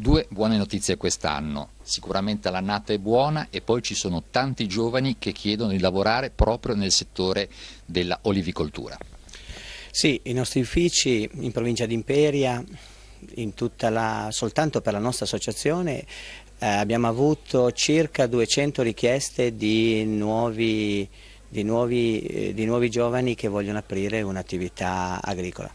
Due buone notizie quest'anno. Sicuramente l'annata è buona e poi ci sono tanti giovani che chiedono di lavorare proprio nel settore della olivicoltura. Sì, i nostri uffici in provincia di Imperia, la, soltanto per la nostra associazione, eh, abbiamo avuto circa 200 richieste di nuovi, di nuovi, eh, di nuovi giovani che vogliono aprire un'attività agricola.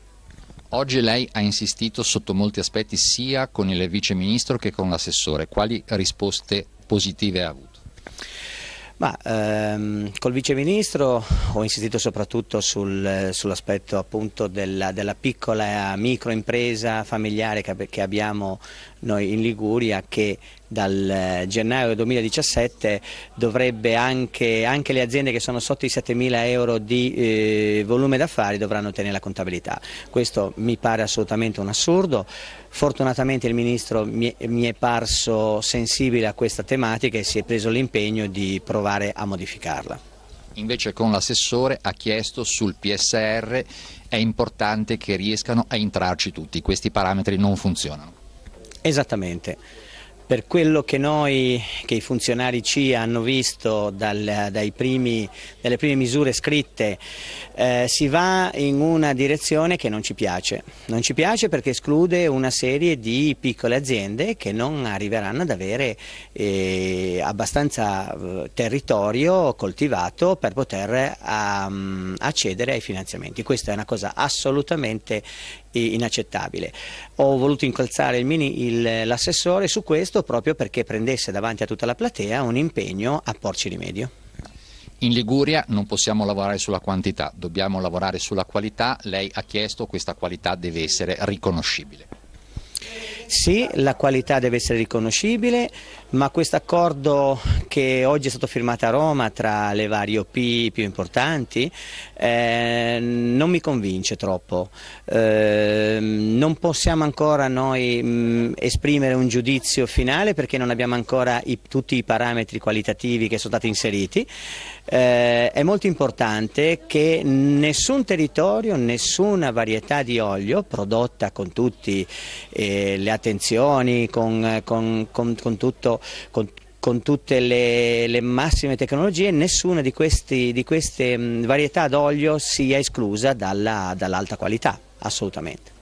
Oggi lei ha insistito sotto molti aspetti sia con il Vice Ministro che con l'assessore. Quali risposte positive ha avuto? Ma, ehm, col viceministro ho insistito soprattutto sul, sull'aspetto della, della, piccola microimpresa familiare che, che abbiamo noi in Liguria che dal eh, gennaio 2017 dovrebbe anche, anche le aziende che sono sotto i 7.000 euro di eh, volume d'affari dovranno tenere la contabilità. Questo mi pare assolutamente un assurdo. Fortunatamente il Ministro mi, mi è parso sensibile a questa tematica e si è preso l'impegno di provare a modificarla invece con l'assessore ha chiesto sul PSR è importante che riescano a entrarci tutti, questi parametri non funzionano. Esattamente. Per quello che noi, che i funzionari ci hanno visto dal, primi, dalle prime misure scritte, eh, si va in una direzione che non ci piace. Non ci piace perché esclude una serie di piccole aziende che non arriveranno ad avere eh, abbastanza eh, territorio coltivato per poter um, accedere ai finanziamenti. Questa è una cosa assolutamente inaccettabile. Ho voluto incalzare l'assessore su questo questo proprio perché prendesse davanti a tutta la platea un impegno a porci rimedio. In Liguria non possiamo lavorare sulla quantità, dobbiamo lavorare sulla qualità. Lei ha chiesto che questa qualità deve essere riconoscibile. Sì, la qualità deve essere riconoscibile, ma questo accordo che oggi è stato firmato a Roma tra le varie OP più importanti eh, non mi convince troppo. Eh, non possiamo ancora noi mh, mm, esprimere un giudizio finale perché non abbiamo ancora i, tutti i parametri qualitativi che sono stati inseriti. Eh, è molto importante che nessun territorio, nessuna varietà di olio prodotta con tutte eh, le altre attenzioni, con, con, con, con tutto, con tutte le, le, massime tecnologie, nessuna di, questi, di queste varietà d'olio sia esclusa dall'alta dall qualità, assolutamente.